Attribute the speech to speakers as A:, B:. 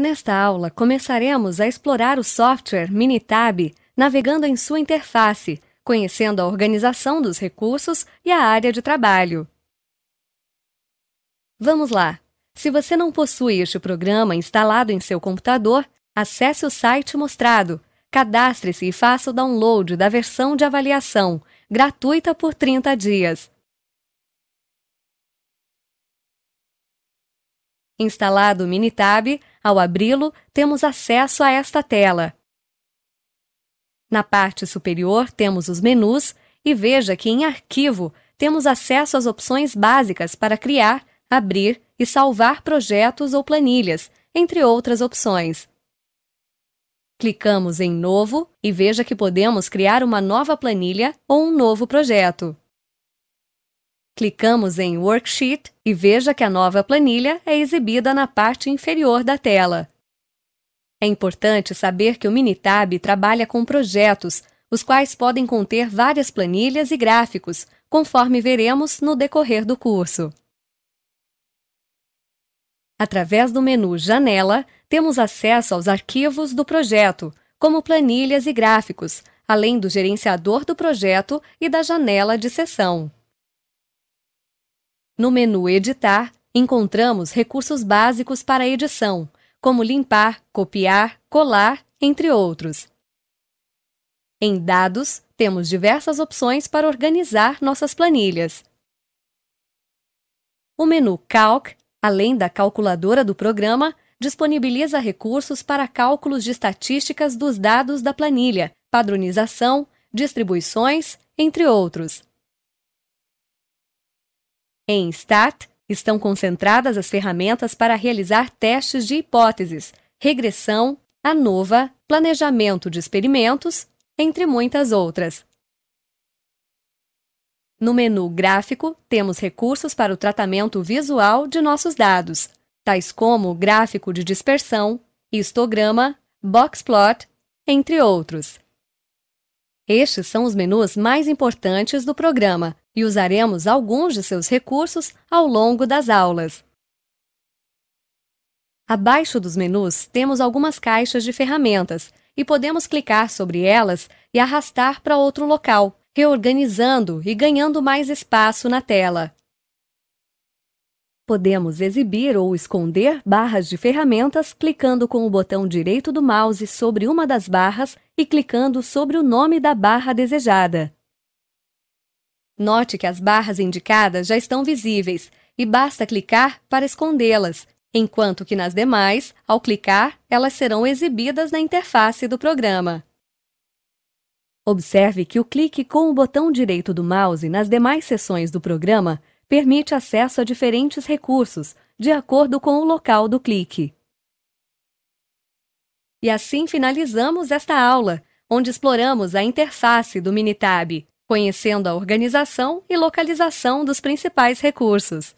A: Nesta aula, começaremos a explorar o software Minitab, navegando em sua interface, conhecendo a organização dos recursos e a área de trabalho. Vamos lá! Se você não possui este programa instalado em seu computador, acesse o site mostrado, cadastre-se e faça o download da versão de avaliação, gratuita por 30 dias. Instalado o Minitab, ao abri-lo, temos acesso a esta tela. Na parte superior temos os menus e veja que em Arquivo temos acesso às opções básicas para criar, abrir e salvar projetos ou planilhas, entre outras opções. Clicamos em Novo e veja que podemos criar uma nova planilha ou um novo projeto. Clicamos em Worksheet e veja que a nova planilha é exibida na parte inferior da tela. É importante saber que o Minitab trabalha com projetos, os quais podem conter várias planilhas e gráficos, conforme veremos no decorrer do curso. Através do menu Janela, temos acesso aos arquivos do projeto, como planilhas e gráficos, além do gerenciador do projeto e da janela de sessão. No menu Editar, encontramos recursos básicos para edição, como limpar, copiar, colar, entre outros. Em Dados, temos diversas opções para organizar nossas planilhas. O menu Calc, além da calculadora do programa, disponibiliza recursos para cálculos de estatísticas dos dados da planilha, padronização, distribuições, entre outros. Em START, estão concentradas as ferramentas para realizar testes de hipóteses, regressão, ANOVA, planejamento de experimentos, entre muitas outras. No menu Gráfico, temos recursos para o tratamento visual de nossos dados, tais como gráfico de dispersão, histograma, boxplot, entre outros. Estes são os menus mais importantes do programa, e usaremos alguns de seus recursos ao longo das aulas. Abaixo dos menus temos algumas caixas de ferramentas e podemos clicar sobre elas e arrastar para outro local, reorganizando e ganhando mais espaço na tela. Podemos exibir ou esconder barras de ferramentas clicando com o botão direito do mouse sobre uma das barras e clicando sobre o nome da barra desejada. Note que as barras indicadas já estão visíveis e basta clicar para escondê-las, enquanto que nas demais, ao clicar, elas serão exibidas na interface do programa. Observe que o clique com o botão direito do mouse nas demais seções do programa permite acesso a diferentes recursos, de acordo com o local do clique. E assim finalizamos esta aula, onde exploramos a interface do Minitab conhecendo a organização e localização dos principais recursos.